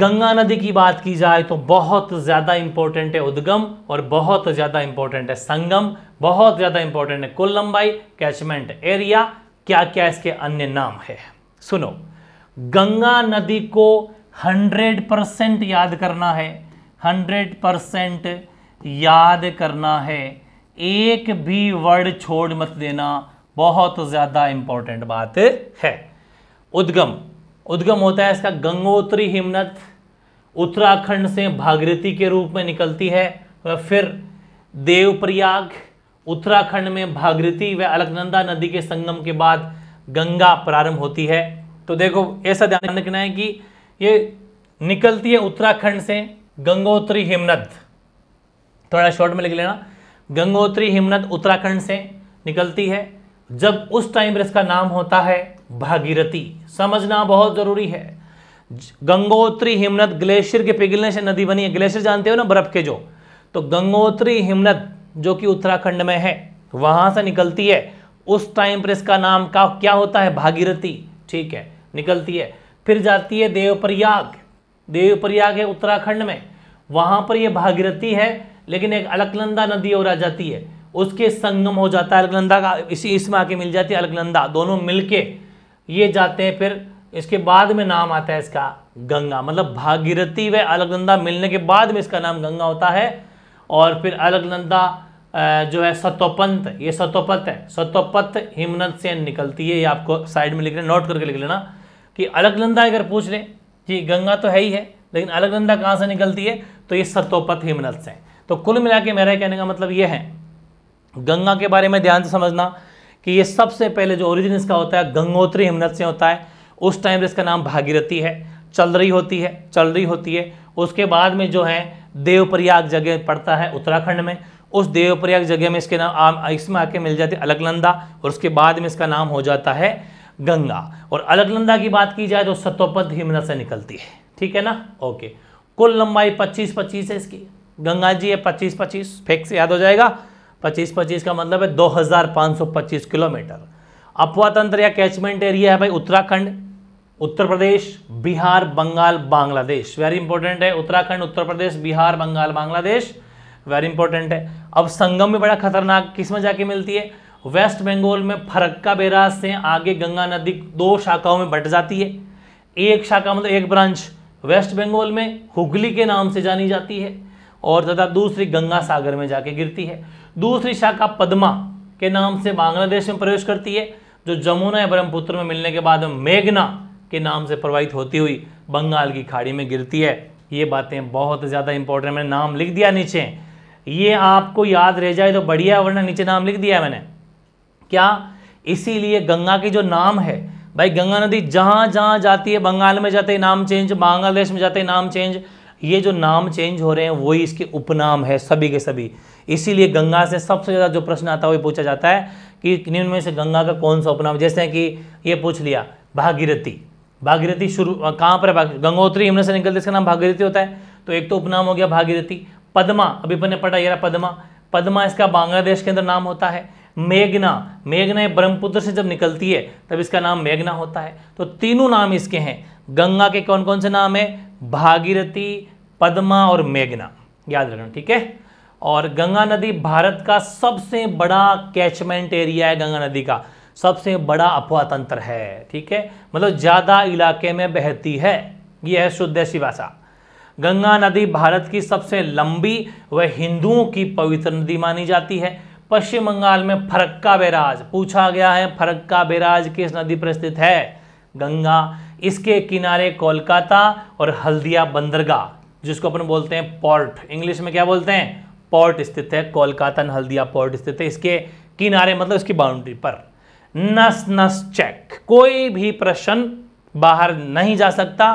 गंगा नदी की बात की जाए तो बहुत ज़्यादा इंपॉर्टेंट है उद्गम और बहुत ज़्यादा इंपॉर्टेंट है संगम बहुत ज़्यादा इंपॉर्टेंट है कुल लंबाई कैचमेंट एरिया क्या क्या इसके अन्य नाम है सुनो गंगा नदी को 100 परसेंट याद करना है 100 परसेंट याद करना है एक भी वर्ड छोड़ मत देना बहुत ज़्यादा इम्पोर्टेंट बात है उद्गम उद्गम होता है इसका गंगोत्री हिमनत उत्तराखंड से भागीरथी के रूप में निकलती है फिर देवप्रयाग उत्तराखंड में भागीरथी व अलकनंदा नदी के संगम के बाद गंगा प्रारंभ होती है तो देखो ऐसा ध्यान रखना है कि ये निकलती है उत्तराखंड से गंगोत्री हिमनद थोड़ा शॉर्ट में लिख लेना गंगोत्री हिमनद उत्तराखंड से निकलती है जब उस टाइम पर इसका नाम होता है भागीरथी समझना बहुत ज़रूरी है गंगोत्री हिमनद ग्लेशियर के पिघलने से नदी बनी है ग्लेशियर जानते हो ना बर्फ़ के जो तो गंगोत्री हिमनद जो कि उत्तराखंड में है वहां से निकलती है उस टाइम पर इसका नाम का क्या होता है भागीरथी ठीक है निकलती है फिर जाती है देवप्रयाग देवप्रयाग है उत्तराखंड में वहां पर यह भागीरथी है लेकिन एक अलकनंदा नदी और आ जाती है उसके संगम हो जाता है अलकनंदा का इसी इसमें आके मिल जाती है अलकनंदा दोनों मिलके ये जाते हैं फिर इसके बाद में नाम आता है इसका गंगा मतलब भागीरथी व अलकनंदा मिलने के बाद में इसका नाम गंगा होता है और फिर अलकनंदा जो है सत्योपंत ये सतोपत है सतोपत हिमनद से निकलती है ये आपको साइड में लिख लेना नोट करके लिख लेना कि अलकनंदा अगर पूछ लें कि गंगा तो है ही है लेकिन अलकनंदा कहाँ से निकलती है तो ये सतोपत हिमनद से तो कुल मिला के मेरा कहने का मतलब ये है गंगा के बारे में ध्यान से समझना कि ये सबसे पहले जो ओरिजिन इसका होता है गंगोत्री हिमनत से होता है उस टाइम इसका नाम भागीरथी है चल रही होती है चल रही होती है उसके बाद में जो है देवप्रयाग जगह पड़ता है उत्तराखंड में उस देवप्रयाग जगह में इसके नाम इसमें आके मिल जाती है अलगनंदा और उसके बाद में इसका नाम हो जाता है गंगा और अलगनंदा की बात की जाए तो सत्तोपद हिमना से निकलती है ठीक है ना ओके कुल लंबाई 25 25 है इसकी गंगा जी है पच्चीस पच्चीस फेक से याद हो जाएगा पच्चीस पच्चीस का मतलब है दो हज़ार पाँच सौ पच्चीस किलोमीटर अपवा तंत्र या कैचमेंट एरिया है भाई उत्तराखंड उत्तर प्रदेश बिहार बंगाल बांग्लादेश वेरी इंपॉर्टेंट है उत्तराखंड उत्तर प्रदेश बिहार बंगाल बांग्लादेश वेरी इंपॉर्टेंट है अब संगम में बड़ा खतरनाक किस में जाके मिलती है वेस्ट बंगाल में फरक्का बेराज से आगे गंगा नदी दो शाखाओं में बट जाती है एक शाखा मतलब एक ब्रांच वेस्ट बंगाल में हुगली के नाम से जानी जाती है और तथा दूसरी गंगा सागर में जाके गिरती है दूसरी शाखा पद्मा के नाम से बांग्लादेश में प्रवेश करती है जो जमुना या ब्रह्मपुत्र में मिलने के बाद मेघना के नाम से प्रवाहित होती हुई बंगाल की खाड़ी में गिरती है ये बातें बहुत ज़्यादा इंपॉर्टेंट मैंने नाम लिख दिया नीचे ये आपको याद रह जाए तो बढ़िया वरना नीचे नाम लिख दिया मैंने क्या इसीलिए गंगा की जो नाम है भाई गंगा नदी जहाँ जहाँ जाती है बंगाल में जाते नाम चेंज बांग्लादेश में जाते नाम चेंज ये जो नाम चेंज हो रहे हैं वही इसके उपनाम है सभी के सभी इसीलिए गंगा से सबसे ज़्यादा जो प्रश्न आता है वही पूछा जाता है कि निम्न में से गंगा का कौन सा उपनाम जैसे कि ये पूछ लिया भागीरथी भागीरथी शुरू कहाँ पर गंगोत्री हमने से निकलते इसका नाम भागीरथी होता है तो एक तो उपनाम हो गया भागीरथी पदमा अभी अपने पटा पढ़ा पदमा पदमा इसका बांग्लादेश के अंदर नाम होता है मेघना मेघना ब्रह्मपुत्र से जब निकलती है तब इसका नाम मेघना होता है तो तीनों नाम इसके हैं गंगा के कौन कौन से नाम है भागीरथी पद्मा और मेघना याद रखना ठीक है और गंगा नदी भारत का सबसे बड़ा कैचमेंट एरिया है गंगा नदी का सबसे बड़ा अपवा तंत्र है ठीक है मतलब ज़्यादा इलाके में बहती है यह है शुद्ध ऐसी भाषा गंगा नदी भारत की सबसे लंबी व हिंदुओं की पवित्र नदी मानी जाती है पश्चिम बंगाल में फरक्का बैराज पूछा गया है फरक्का बैराज किस नदी पर स्थित है गंगा इसके किनारे कोलकाता और हल्दिया बंदरगाह जिसको अपन बोलते हैं पोर्ट इंग्लिश में क्या बोलते हैं पोर्ट स्थित है कोलकाता हल्दिया पोर्ट स्थित है इसके किनारे मतलब इसकी बाउंड्री पर नस नस चेक कोई भी प्रश्न बाहर नहीं जा सकता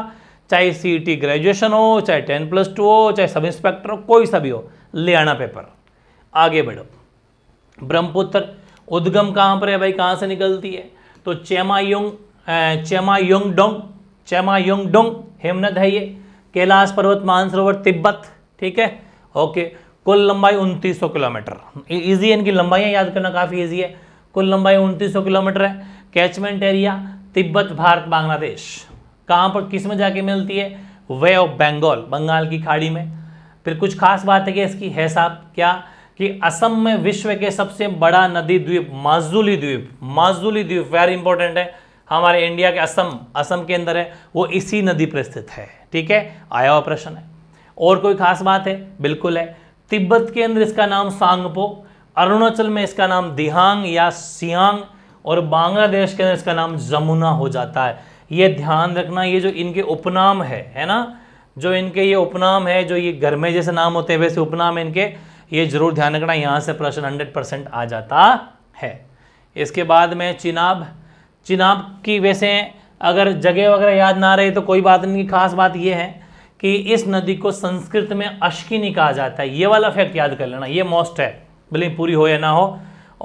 चाहे सीटी ग्रेजुएशन e हो चाहे टेन प्लस टू हो चाहे सब इंस्पेक्टर हो कोई सा भी हो ले आना पेपर आगे बढ़ो ब्रह्मपुत्र उद्गम कहां पर है भाई कहां से निकलती है तो Chemayung Chemayungdung Chemayungdung हेमनद है ये कैलाश पर्वत मानसरोवर तिब्बत ठीक है ओके कुल लंबाई उनतीस सौ किलोमीटर है इनकी लंबाइयाँ याद करना काफ़ी ईजी है कुल लंबाई उनतीस सौ किलोमीटर है कैचमेंट एरिया तिब्बत भारत बांग्लादेश कहाँ पर किस में जाके मिलती है वे ऑफ बंगाल बंगाल की खाड़ी में फिर कुछ खास बात है कि इसकी है साहब क्या कि असम में विश्व के सबसे बड़ा नदी द्वीप माजुली द्वीप माजुली द्वीप वेरी इंपॉर्टेंट है हमारे इंडिया के असम असम के अंदर है वो इसी नदी पर स्थित है ठीक है आया हुआ प्रश्न है और कोई खास बात है बिल्कुल है तिब्बत के अंदर इसका नाम सांगपो अरुणाचल में इसका नाम दिहांग या सियांग और बांग्लादेश के अंदर इसका नाम जमुना हो जाता है ये ध्यान रखना ये जो इनके उपनाम है है ना जो इनके ये उपनाम है जो ये घर में जैसे नाम होते हैं वैसे उपनाम इनके ये जरूर ध्यान रखना यहाँ से प्रश्न हंड्रेड परसेंट आ जाता है इसके बाद में चिनाब चिनाब की वैसे अगर जगह वगैरह याद ना रहे तो कोई बात नहीं खास बात यह है कि इस नदी को संस्कृत में अश्किनी कहा जाता है ये वाला फैक्ट याद कर लेना ये मोस्ट है भले पूरी हो या ना हो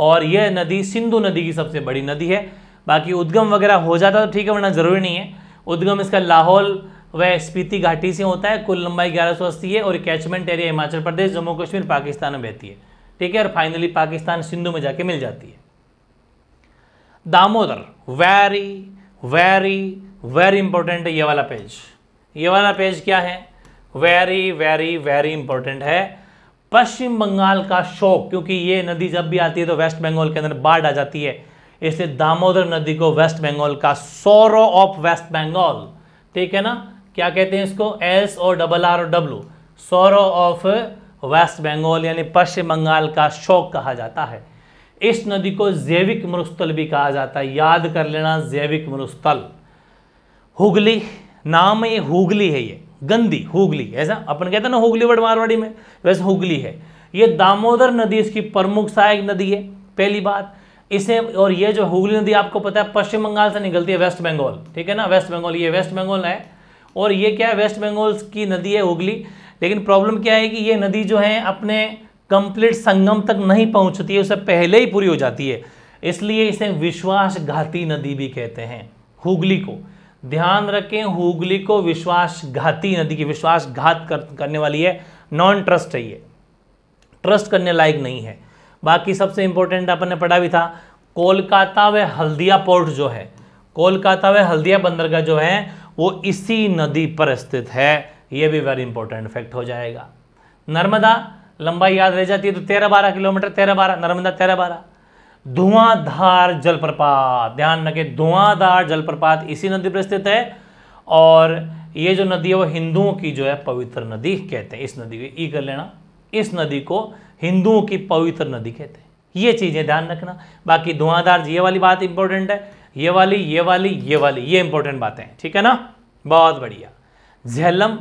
और यह नदी सिंधु नदी की सबसे बड़ी नदी है बाकी उद्गम वगैरह हो जाता तो ठीक है वरना ज़रूरी नहीं है उद्गम इसका लाहौल वह स्पीति घाटी से होता है कुल लंबाई ग्यारह सौ अस्सी है और कैचमेंट एरिया हिमाचल प्रदेश जम्मू कश्मीर पाकिस्तान में बहती है ठीक है और फाइनली पाकिस्तान सिंधु में जाके मिल जाती है Damodar very very very important ये वाला पेज ये वाला पेज क्या है वेरी वेरी वेरी इंपॉर्टेंट है पश्चिम बंगाल का शोक क्योंकि ये नदी जब भी आती है तो वेस्ट बंगाल के अंदर बाढ़ आ जाती है इसलिए दामोदर नदी को वेस्ट बंगाल का सोरो ऑफ वेस्ट बंगाल ठीक है ना क्या कहते हैं इसको S O double R O W sorrow of West Bengal यानी पश्चिम बंगाल का शौक कहा जाता है इस नदी को जैविक मरुस्थल भी कहा जाता है याद कर लेना जैविक मरुस्थल हुगली नाम ये हुगली है ये गंदी हुगली ऐसा अपन कहते हैं ना हुगली वर्ड मारवाड़ी में वैसे हुगली है ये दामोदर नदी इसकी प्रमुख सहायक नदी है पहली बात इसे और ये जो हुगली नदी आपको पता है पश्चिम बंगाल से निकलती है वेस्ट बंगाल ठीक है ना वेस्ट बंगाल ये वेस्ट बंगाल है और ये क्या है वेस्ट बंगाल की नदी है हुगली लेकिन प्रॉब्लम क्या है कि ये नदी जो है अपने कंप्लीट संगम तक नहीं पहुंचती है उसे पहले ही पूरी हो जाती है इसलिए इसे विश्वासघाती नदी भी कहते हैं हुगली को ध्यान रखें हुगली को विश्वासघाती नदी की विश्वासघात कर, करने वाली है नॉन ट्रस्ट है ट्रस्ट करने लायक नहीं है बाकी सबसे इंपॉर्टेंट अपन ने पढ़ा भी था कोलकाता व हल्दिया पोर्ट जो है कोलकाता व हल्दिया बंदरगाह जो है वो इसी नदी पर स्थित है ये भी वेरी इंपॉर्टेंट फैक्ट हो जाएगा नर्मदा लंबाई याद रह जाती है तो तेरह बारह किलोमीटर तेरह बारह नर्मदा तेरह बारह धुआंधार जलप्रपात ध्यान रखें धुआंधार जलप्रपात इसी नदी पर स्थित है और ये जो नदी है वो हिंदुओं की जो है पवित्र नदी कहते हैं इस नदी को ई कर लेना इस नदी को हिंदुओं की पवित्र नदी कहते हैं ये चीज़ें ध्यान रखना बाकी धुआंधार ये वाली बात इंपॉर्टेंट है ये वाली ये वाली ये वाली ये इंपॉर्टेंट बातें ठीक है ना बहुत बढ़िया झेलम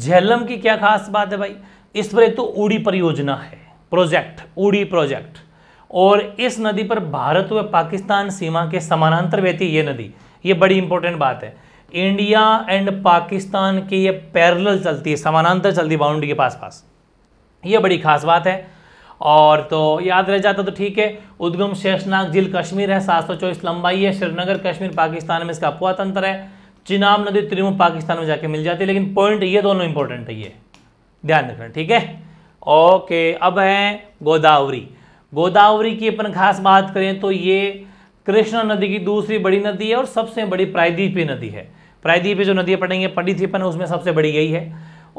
झेलम की क्या खास बात है भाई इस पर एक तो उड़ी परियोजना है प्रोजेक्ट उड़ी प्रोजेक्ट और इस नदी पर भारत व पाकिस्तान सीमा के समानांतर बहती ये नदी ये बड़ी इंपॉर्टेंट बात है इंडिया एंड पाकिस्तान की ये पैरेलल चलती है समानांतर चलती बाउंड्री के पास पास ये बड़ी खास बात है और तो याद रह जाता तो ठीक है उद्गम शेषनाग झील कश्मीर है सात सौ चौबीस लंबाई है श्रीनगर कश्मीर पाकिस्तान में इसका तंत्र है चिनाब नदी त्रिमु पाकिस्तान में जाके मिल जाती है लेकिन पॉइंट ये दोनों इंपॉर्टेंट है ये ध्यान रखना ठीक है ओके अब है गोदावरी गोदावरी की अपन खास बात करें तो ये कृष्णा नदी की दूसरी बड़ी नदी है और सबसे बड़ी प्रायद्वीपीय नदी है प्रायद्वीपीय जो नदी पढ़ेंगे पंडितपन है उसमें सबसे बड़ी गई है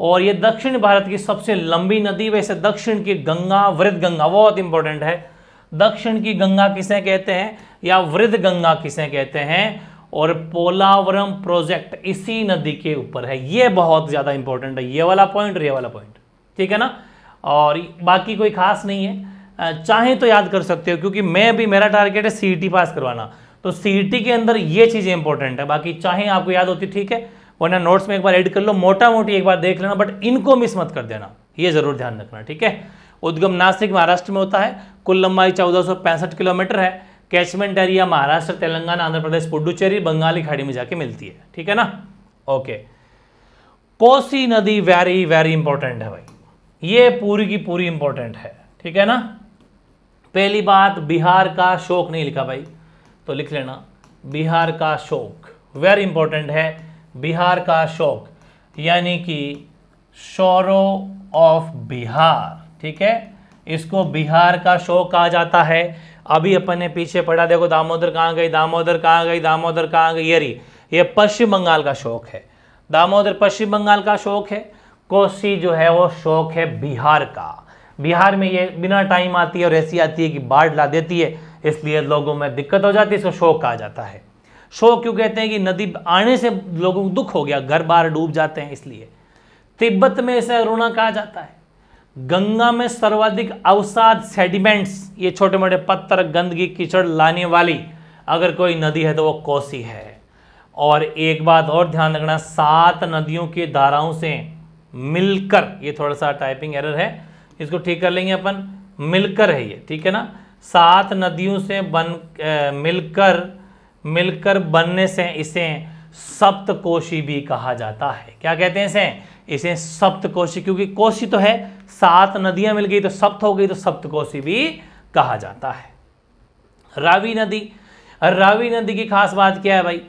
और ये दक्षिण भारत की सबसे लंबी नदी वैसे दक्षिण की गंगा वृद्ध गंगा बहुत इंपॉर्टेंट है दक्षिण की गंगा किसे कहते हैं या वृद्ध गंगा किसे कहते हैं और पोलावरम प्रोजेक्ट इसी नदी के ऊपर है ये बहुत ज़्यादा इंपॉर्टेंट है ये वाला पॉइंट और ये वाला पॉइंट ठीक है ना और बाकी कोई खास नहीं है चाहे तो याद कर सकते हो क्योंकि मैं भी मेरा टारगेट है सी पास e करवाना तो सीटी e के अंदर ये चीज़ें इंपॉर्टेंट है बाकी चाहे आपको याद होती ठीक है वरना नोट्स में एक बार एड कर लो मोटा मोटी एक बार देख लेना बट इनको मिस मत कर देना ये ज़रूर ध्यान रखना ठीक है उद्गम नासिक महाराष्ट्र में होता है कुल लंबाई चौदह किलोमीटर है कैचमेंट एरिया महाराष्ट्र तेलंगाना आंध्र प्रदेश पुडुचेरी बंगाली खाड़ी में जाके मिलती है ठीक है ना ओके कोसी नदी वेरी वेरी इंपॉर्टेंट है भाई ये पूरी की पूरी इंपॉर्टेंट है ठीक है ना पहली बात बिहार का शोक नहीं लिखा भाई तो लिख लेना बिहार का शोक वेरी इंपॉर्टेंट है बिहार का शोक यानी कि शोरो ऑफ बिहार ठीक है इसको बिहार का शोक कहा जाता है अभी अपन ने पीछे पढ़ा देखो दामोदर कहाँ गई दामोदर कहाँ गई दामोदर कहाँ गई यरी ये पश्चिम बंगाल का शौक है दामोदर पश्चिम बंगाल का शौक है कोसी जो है वो शौक है बिहार का बिहार में ये बिना टाइम आती है और ऐसी आती है कि बाढ़ ला देती है इसलिए लोगों में दिक्कत हो जाती है इसको शोक कहा जाता है शोक क्यों कहते हैं कि नदी आने से लोगों को दुख हो गया घर बार डूब जाते हैं इसलिए तिब्बत में इसे अरुणा कहा जाता है गंगा में सर्वाधिक अवसाद सेडिमेंट्स ये छोटे मोटे पत्थर गंदगी कीचड़ लाने वाली अगर कोई नदी है तो वो कोसी है और एक बात और ध्यान रखना सात नदियों की धाराओं से मिलकर ये थोड़ा सा टाइपिंग एरर है इसको ठीक कर लेंगे अपन मिलकर है ये ठीक है ना सात नदियों से बन ए, मिलकर मिलकर बनने से इसे सप्तकोशी भी कहा जाता है क्या कहते हैं इसे इसे सप्तकोशी क्योंकि कोशी तो है सात नदियां मिल गई तो सप्त हो गई तो सप्तकोशी भी कहा जाता है रावी नदी रावी नदी की खास बात क्या है भाई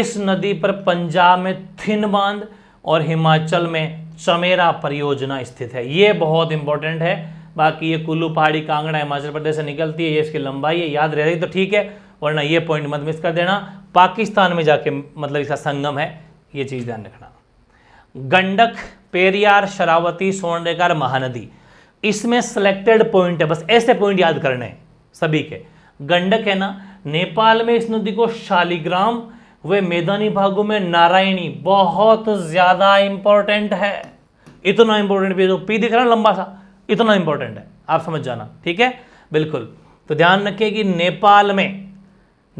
इस नदी पर पंजाब में थिन बांध और हिमाचल में चमेरा परियोजना स्थित है यह बहुत इंपॉर्टेंट है बाकी ये कुल्लू पहाड़ी कांगड़ा हिमाचल प्रदेश से निकलती है ये इसकी लंबाई है याद रह रही तो ठीक है वरना ये पॉइंट मत मिस कर देना पाकिस्तान में जाके मतलब इसका संगम है ये चीज़ ध्यान रखना गंडक पेरियार शरावती स्वर्णरेखा महानदी इसमें सिलेक्टेड पॉइंट है बस ऐसे पॉइंट याद करने हैं सभी के गंडक है ना नेपाल में इस नदी को शालिग्राम वे मैदानी भागों में नारायणी बहुत ज़्यादा इंपॉर्टेंट है इतना इंपॉर्टेंट भी जो तो पी दिख रहा है लंबा सा इतना इंपॉर्टेंट है आप समझ जाना ठीक है बिल्कुल तो ध्यान रखिए कि नेपाल में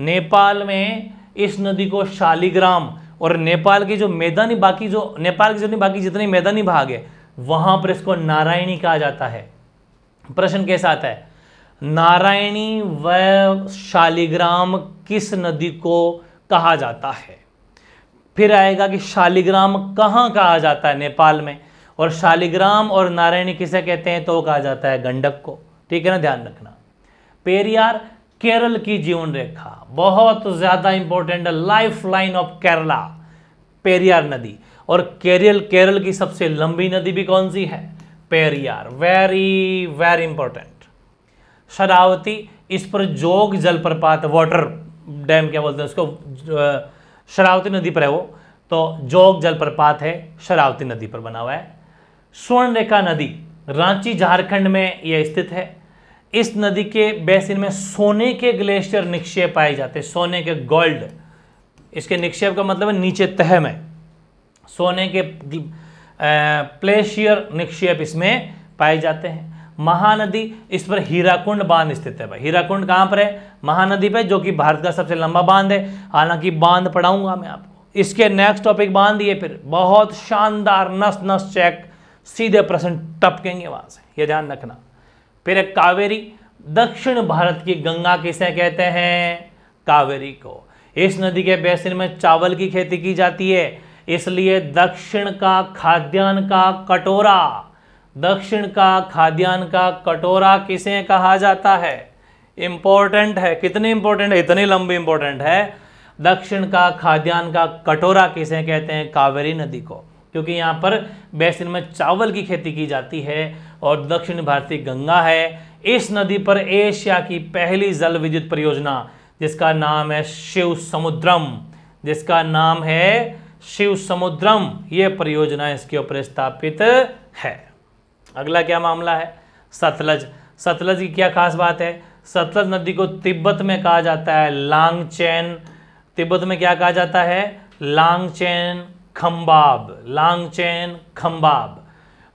नेपाल में इस नदी को शालिग्राम और नेपाल की जो मैदानी बाकी जो नेपाल की जो नहीं बाकी जितने मैदानी भाग है वहां पर इसको नारायणी कहा जाता है प्रश्न कैसा आता है नारायणी व शालिग्राम किस नदी को कहा जाता है फिर आएगा कि शालिग्राम कहाँ कहा जाता है नेपाल में और शालिग्राम और नारायणी किसे कहते हैं तो कहा जाता है गंडक को ठीक है ना ध्यान रखना पेरियार केरल की जीवन रेखा बहुत ज़्यादा इंपॉर्टेंट है life line of Kerala Periyar नदी और केरल केरल की सबसे लंबी नदी भी कौन सी है Periyar very very important Sharavati इस पर जोग जलप्रपात वाटर डैम क्या बोलते हैं उसको शरावती नदी पर है वो तो जोग जलप्रपात है शरावती नदी पर बना हुआ है स्वर्णरेखा नदी रांची झारखंड में यह स्थित है इस नदी के बेसिन में सोने के ग्लेशियर निक्षेप पाए जाते सोने के गोल्ड इसके निक्षेप का मतलब है नीचे तह में सोने के प्लेशियर निक्षेप इसमें पाए जाते हैं महानदी इस पर हीराकुंड बांध स्थित है भाई हीराकुंड कहाँ पर है महानदी पर जो कि भारत का सबसे लंबा बांध है हालांकि बांध पढ़ाऊंगा मैं आपको इसके नेक्स्ट टॉपिक बांध ये फिर बहुत शानदार नस नस चेक सीधे प्रश्न टपकेंगे वहाँ से ये ध्यान रखना फिर है कावेरी दक्षिण भारत की गंगा किसे कहते हैं कावेरी को इस नदी के बेसिन में चावल की खेती की जाती है इसलिए दक्षिण का खाद्यान्न का कटोरा दक्षिण का खाद्यान्न का कटोरा किसे कहा जाता है इंपॉर्टेंट है कितनी इंपॉर्टेंट है इतनी लंबी इंपॉर्टेंट है दक्षिण का खाद्यान्न का कटोरा किसे कहते हैं कावेरी नदी को क्योंकि यहां पर बेसिन में चावल की खेती की जाती है और दक्षिण भारतीय गंगा है इस नदी पर एशिया की पहली जल विद्युत परियोजना जिसका नाम है शिव समुद्रम जिसका नाम है शिव समुद्रम यह परियोजना इसके ऊपर स्थापित है अगला क्या मामला है सतलज सतलज की क्या खास बात है सतलज नदी को तिब्बत में कहा जाता है लांग चैन तिब्बत में क्या कहा जाता है लांग चैन खम्बाब लांग चैन खम्बाब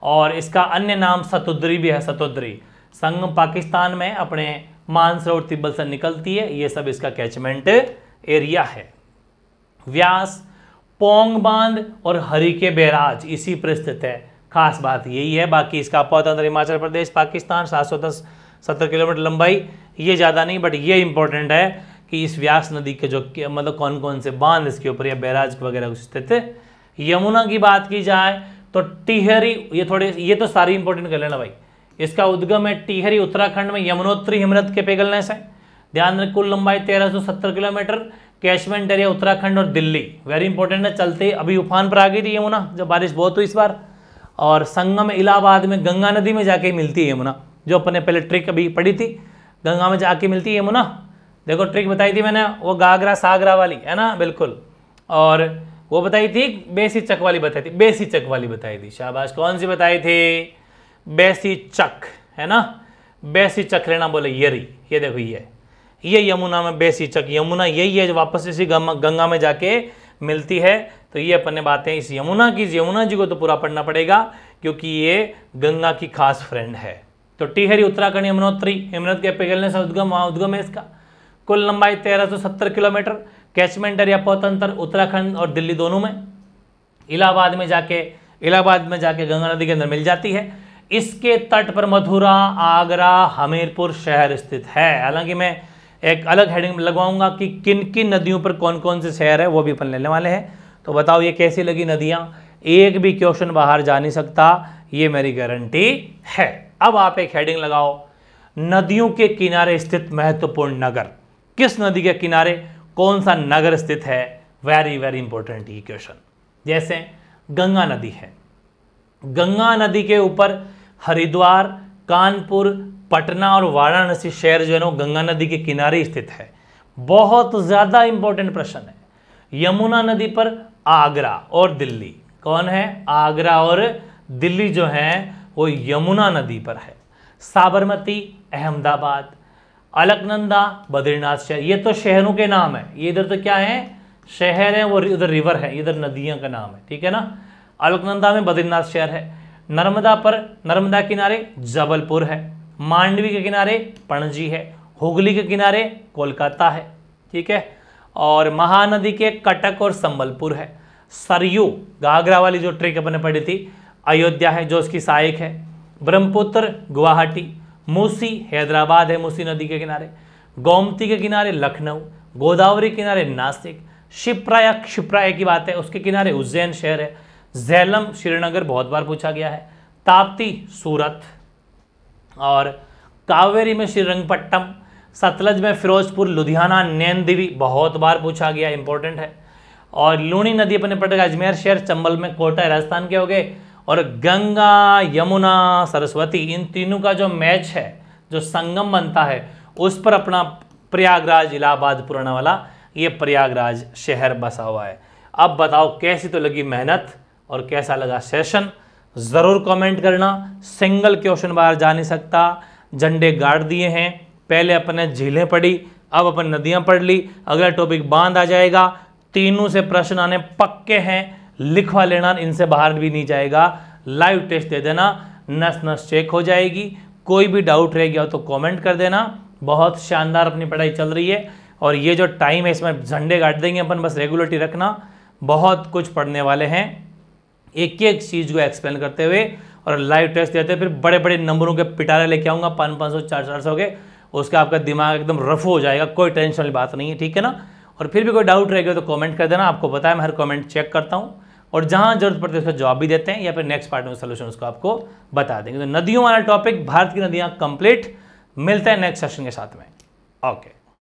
और इसका अन्य नाम सतुद्री भी है सतुद्री संगम पाकिस्तान में अपने मानसरोवर तिब्बल से निकलती है ये सब इसका कैचमेंट एरिया है व्यास पोंग बांध और हरी के बैराज इसी पर स्थित है खास बात यही है बाकी इसका पौतंत्र हिमाचल प्रदेश पाकिस्तान सात सौ दस सत्तर किलोमीटर लंबाई ये ज़्यादा नहीं बट ये इंपॉर्टेंट है कि इस व्यास नदी के जो मतलब कौन कौन से बांध इसके ऊपर या बैराज वगैरह स्थित यमुना की बात की जाए तो टिहरी ये थोड़े ये तो सारी इंपॉर्टेंट कर लेना भाई इसका उद्गम है टिहरी उत्तराखंड में यमुनोत्री हिमनद के पेगलने से ध्यान रख कुल लंबाई 1370 किलोमीटर कैशमेंट एरिया उत्तराखंड और दिल्ली वेरी इंपॉर्टेंट है चलते अभी उफान पर आ गई थी यमुना जब बारिश बहुत हुई इस बार और संगम इलाहाबाद में गंगा नदी में जाके मिलती है यमुना जो अपने पहले ट्रिक अभी पड़ी थी गंगा में जाके मिलती है यमुना देखो ट्रिक बताई थी मैंने वो गागरा सागरा वाली है ना बिल्कुल और वो बताई थी बेसी चक वाली बताई थी बेसी चक वाली बताई थी शाबाश कौन सी बताई थी बेसी चक है ना बेसी चक लेना बोले यरी ये देखो ये ये यमुना में बेसी चक यमुना यही है जो वापस इसी गंगा में जाके मिलती है तो ये अपन ने बातें इस यमुना की यमुना जी को तो पूरा पढ़ना पड़ेगा क्योंकि ये गंगा की खास फ्रेंड है तो टिहरी उत्तराखंड यमुनोत्री हिमनत के पिघलने से उद्गम वहाँ उद्गम है इसका कुल लंबाई सत्तर किलोमीटर कैचमेंटर या पौतंत्र उत्तराखंड और दिल्ली दोनों में इलाहाबाद में जाके इलाहाबाद में जाके गंगा नदी के अंदर मिल जाती है इसके तट पर मथुरा आगरा हमीरपुर शहर स्थित है हालांकि मैं एक अलग हेडिंग लगवाऊंगा कि किन किन नदियों पर कौन कौन से शहर है वो भी अपन लेने वाले हैं तो बताओ ये कैसी लगी नदियाँ एक भी क्वेश्चन बाहर जा नहीं सकता ये मेरी गारंटी है अब आप एक हेडिंग लगाओ नदियों के किनारे स्थित महत्वपूर्ण नगर किस नदी के किनारे कौन सा नगर स्थित है वेरी वेरी इंपॉर्टेंट ये क्वेश्चन जैसे गंगा नदी है गंगा नदी के ऊपर हरिद्वार कानपुर पटना और वाराणसी शहर जो है ना गंगा नदी के किनारे स्थित है बहुत ज़्यादा इंपॉर्टेंट प्रश्न है यमुना नदी पर आगरा और दिल्ली कौन है आगरा और दिल्ली जो है वो यमुना नदी पर है साबरमती अहमदाबाद अलकनंदा बद्रीनाथ शहर ये तो शहरों के नाम है ये इधर तो क्या है शहर है वो इधर रिवर है इधर नदियों का नाम है ठीक है ना अलकनंदा में बद्रीनाथ शहर है नर्मदा पर नर्मदा किनारे जबलपुर है मांडवी के किनारे पणजी है हुगली के किनारे कोलकाता है ठीक है और महानदी के कटक और संबलपुर है सरयू घाघरा वाली जो ट्रिक अपने पड़ी थी अयोध्या है जो उसकी सहायक है ब्रह्मपुत्र गुवाहाटी मूसी हैदराबाद है मूसी नदी के किनारे गोमती के किनारे लखनऊ गोदावरी किनारे नासिक शिप्रा या क्षिप्रा की बात है उसके किनारे उज्जैन शहर है झेलम श्रीनगर बहुत बार पूछा गया है ताप्ती सूरत और कावेरी में श्रीरंगपट्टम सतलज में फिरोजपुर लुधियाना नैनदेवी बहुत बार पूछा गया इंपॉर्टेंट है और लूणी नदी अपने पटेगा अजमेर शहर चंबल में कोटा राजस्थान के हो गए और गंगा यमुना सरस्वती इन तीनों का जो मैच है जो संगम बनता है उस पर अपना प्रयागराज इलाहाबाद पुराना वाला ये प्रयागराज शहर बसा हुआ है अब बताओ कैसी तो लगी मेहनत और कैसा लगा सेशन ज़रूर कमेंट करना सिंगल क्वेश्चन बाहर जा नहीं सकता झंडे गाड़ दिए हैं पहले अपने झीलें पड़ी अब अपन नदियां पढ़ ली अगला टॉपिक बांध आ जाएगा तीनों से प्रश्न आने पक्के हैं लिखवा लेना इनसे बाहर भी नहीं जाएगा लाइव टेस्ट दे देना नस नस चेक हो जाएगी कोई भी डाउट रह गया तो कमेंट कर देना बहुत शानदार अपनी पढ़ाई चल रही है और ये जो टाइम है इसमें झंडे काट देंगे अपन बस रेगुलरिटी रखना बहुत कुछ पढ़ने वाले हैं एक एक चीज़ को एक्सप्लेन करते हुए और लाइव टेस्ट देते फिर बड़े बड़े नंबरों के पिटारे लेके आऊँगा पाँच पाँच सौ चार चार सौ के उसका आपका दिमाग एकदम रफ हो जाएगा कोई टेंशन वाली बात नहीं है ठीक है ना और फिर भी कोई डाउट रहेगा तो कमेंट कर देना आपको बताया मैं हर कमेंट चेक करता हूँ और जहां जरूरत पड़ती है उसका जवाब भी देते हैं या फिर नेक्स्ट पार्ट में सोल्यूशन उसको आपको बता देंगे तो नदियों वाला टॉपिक भारत की नदियां कंप्लीट मिलता है नेक्स्ट सेशन के साथ में ओके